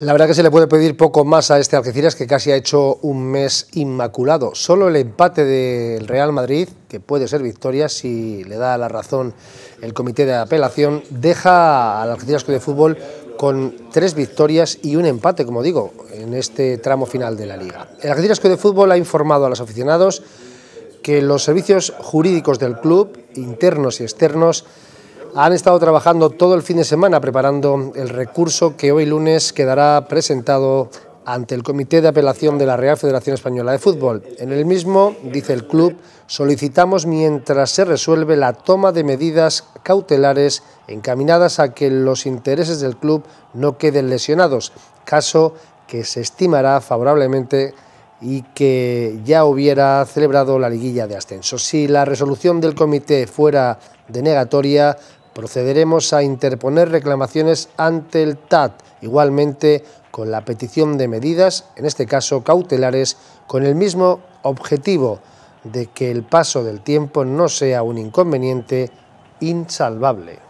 La verdad que se le puede pedir poco más a este Algeciras que casi ha hecho un mes inmaculado. Solo el empate del Real Madrid, que puede ser victoria si le da la razón el comité de apelación, deja al Algeciras Club de Fútbol con tres victorias y un empate, como digo, en este tramo final de la liga. El Algeciras Club de Fútbol ha informado a los aficionados que los servicios jurídicos del club, internos y externos, han estado trabajando todo el fin de semana preparando el recurso que hoy lunes quedará presentado ante el Comité de Apelación de la Real Federación Española de Fútbol. En el mismo, dice el club, solicitamos mientras se resuelve la toma de medidas cautelares encaminadas a que los intereses del club no queden lesionados, caso que se estimará favorablemente y que ya hubiera celebrado la liguilla de ascenso. Si la resolución del comité fuera denegatoria, procederemos a interponer reclamaciones ante el TAT, igualmente con la petición de medidas, en este caso cautelares, con el mismo objetivo de que el paso del tiempo no sea un inconveniente insalvable.